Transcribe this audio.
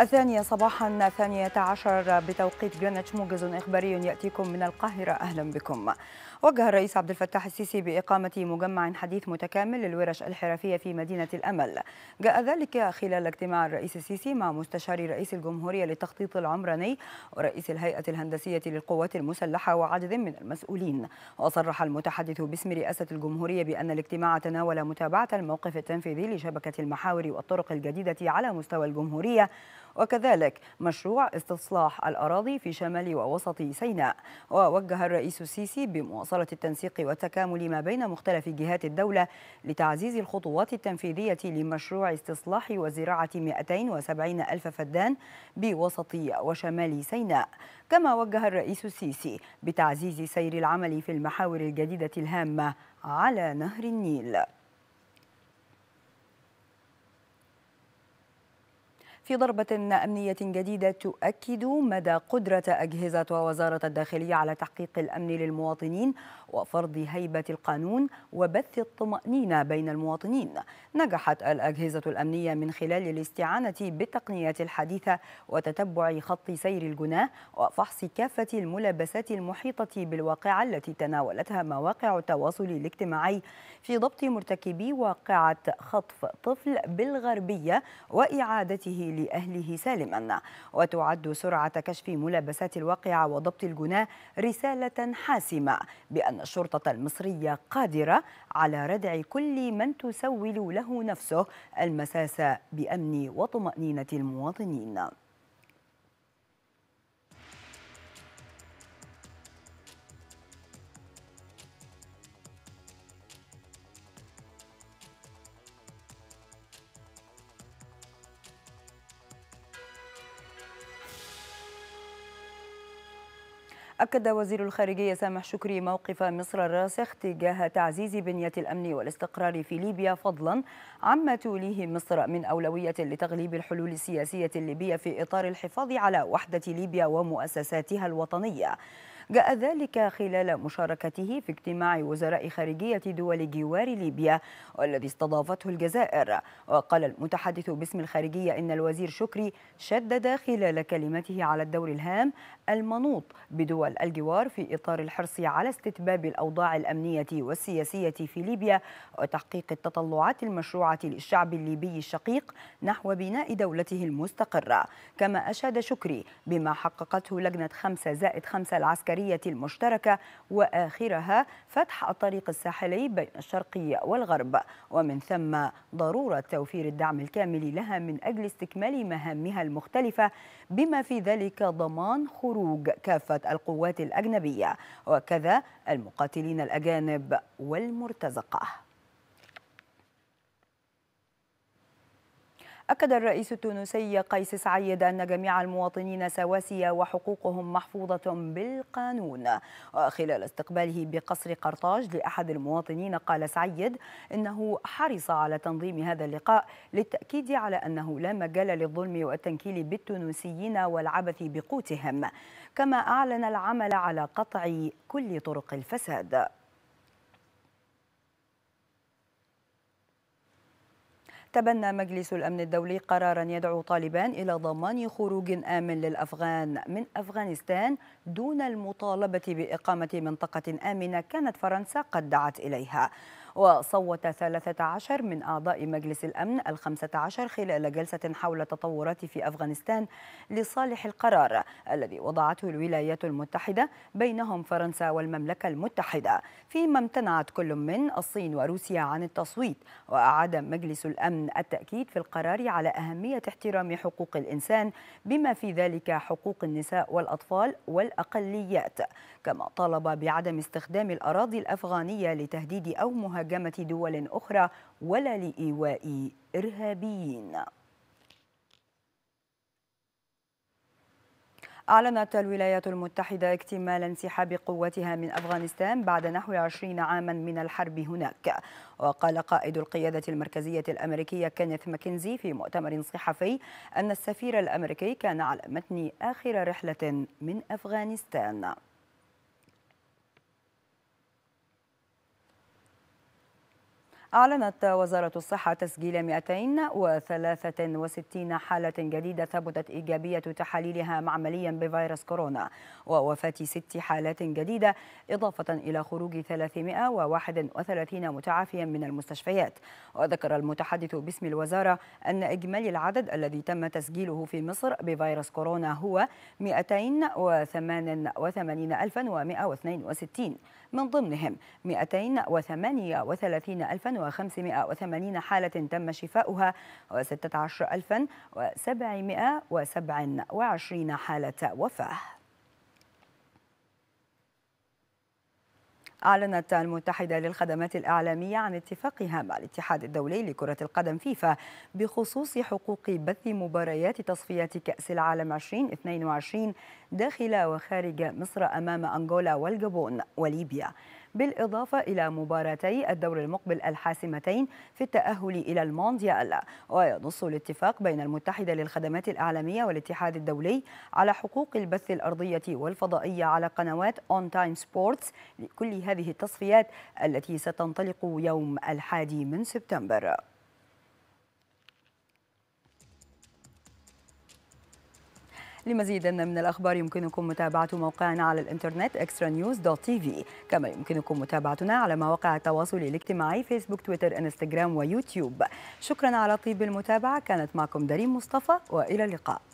الثانية صباحا الثانية عشر بتوقيت جرينتش موجز إخباري يأتيكم من القاهرة أهلا بكم وجه الرئيس عبد الفتاح السيسي بإقامة مجمع حديث متكامل للورش الحرفية في مدينة الأمل جاء ذلك خلال اجتماع الرئيس السيسي مع مستشار رئيس الجمهورية للتخطيط العمراني ورئيس الهيئة الهندسية للقوات المسلحة وعدد من المسؤولين وصرح المتحدث باسم رئاسة الجمهورية بأن الاجتماع تناول متابعة الموقف التنفيذي لشبكة المحاور والطرق الجديدة على مستوى الجمهورية وكذلك مشروع استصلاح الأراضي في شمال ووسط سيناء ووجه الرئيس السيسي بمواصلة التنسيق والتكامل ما بين مختلف جهات الدولة لتعزيز الخطوات التنفيذية لمشروع استصلاح وزراعة 270 ألف فدان بوسط وشمال سيناء كما وجه الرئيس السيسي بتعزيز سير العمل في المحاور الجديدة الهامة على نهر النيل في ضربة أمنية جديدة تؤكد مدى قدرة أجهزة ووزارة الداخلية على تحقيق الأمن للمواطنين وفرض هيبة القانون وبث الطمأنينة بين المواطنين نجحت الأجهزة الأمنية من خلال الاستعانة بالتقنيات الحديثة وتتبع خط سير الجناه وفحص كافة الملابسات المحيطة بالواقعة التي تناولتها مواقع التواصل الاجتماعي في ضبط مرتكبي واقعة خطف طفل بالغربية وإعادته لأهله سالما وتعد سرعة كشف ملابسات الواقعة وضبط الجناه رسالة حاسمة بأن الشرطة المصرية قادرة على ردع كل من تسول له نفسه المساس بأمن وطمأنينة المواطنين أكد وزير الخارجية سامح شكري موقف مصر الراسخ تجاه تعزيز بنية الأمن والاستقرار في ليبيا فضلا عما توليه مصر من أولوية لتغليب الحلول السياسية الليبية في إطار الحفاظ على وحدة ليبيا ومؤسساتها الوطنية جاء ذلك خلال مشاركته في اجتماع وزراء خارجية دول جوار ليبيا والذي استضافته الجزائر وقال المتحدث باسم الخارجية إن الوزير شكري شدد خلال كلمته على الدور الهام المنوط بدول الجوار في إطار الحرص على استتباب الأوضاع الأمنية والسياسية في ليبيا وتحقيق التطلعات المشروعة للشعب الليبي الشقيق نحو بناء دولته المستقرة كما أشاد شكري بما حققته لجنة 5 زائد 5 العسكرية العسكرية المشتركة وآخرها فتح الطريق الساحلي بين الشرق والغرب ومن ثم ضرورة توفير الدعم الكامل لها من أجل استكمال مهامها المختلفة بما في ذلك ضمان خروج كافة القوات الأجنبية وكذا المقاتلين الأجانب والمرتزقة أكد الرئيس التونسي قيس سعيد أن جميع المواطنين سواسية وحقوقهم محفوظة بالقانون وخلال استقباله بقصر قرطاج لأحد المواطنين قال سعيد إنه حرص على تنظيم هذا اللقاء للتأكيد على أنه لا مجال للظلم والتنكيل بالتونسيين والعبث بقوتهم كما أعلن العمل على قطع كل طرق الفساد تبنى مجلس الأمن الدولي قرارا يدعو طالبان إلى ضمان خروج آمن للأفغان من أفغانستان دون المطالبة بإقامة منطقة آمنة كانت فرنسا قد دعت إليها وصوت 13 من أعضاء مجلس الأمن الخمسة عشر خلال جلسة حول تطورات في أفغانستان لصالح القرار الذي وضعته الولايات المتحدة بينهم فرنسا والمملكة المتحدة فيما امتنعت كل من الصين وروسيا عن التصويت وأعاد مجلس الأمن التأكيد في القرار على أهمية احترام حقوق الإنسان بما في ذلك حقوق النساء والأطفال والأقليات كما طالب بعدم استخدام الأراضي الأفغانية لتهديد أو مهاجمة لمهاجمة دول أخرى ولا لإيواء إرهابيين أعلنت الولايات المتحدة اكتمال انسحاب قوتها من أفغانستان بعد نحو 20 عاما من الحرب هناك وقال قائد القيادة المركزية الأمريكية كينيث ماكنزي في مؤتمر صحفي أن السفير الأمريكي كان على متن آخر رحلة من أفغانستان أعلنت وزارة الصحة تسجيل 263 حالة جديدة ثبتت إيجابية تحاليلها معمليا بفيروس كورونا ووفاة ست حالات جديدة إضافة إلى خروج 331 متعافيا من المستشفيات وذكر المتحدث باسم الوزارة أن إجمالي العدد الذي تم تسجيله في مصر بفيروس كورونا هو 288,162 من ضمنهم 238,000 2580 حالة تم شفاؤها و16727 حالة وفاة أعلنت المتحدة للخدمات الإعلامية عن اتفاقها مع الاتحاد الدولي لكرة القدم فيفا بخصوص حقوق بث مباريات تصفية كأس العالم 2022 داخل وخارج مصر أمام أنغولا والجابون وليبيا بالإضافة إلى مباراتي الدور المقبل الحاسمتين في التأهل إلى المونديال وينص الاتفاق بين المتحدة للخدمات الإعلامية والاتحاد الدولي على حقوق البث الأرضية والفضائية على قنوات أون تايم سبورتس لكل هذه التصفيات التي ستنطلق يوم الحادي من سبتمبر لمزيد من الأخبار يمكنكم متابعة موقعنا على الإنترنت اكسترا نيوز دوت تي في كما يمكنكم متابعتنا على مواقع التواصل الاجتماعي فيسبوك تويتر انستغرام ويوتيوب شكرا على طيب المتابعة كانت معكم دريم مصطفى وإلى اللقاء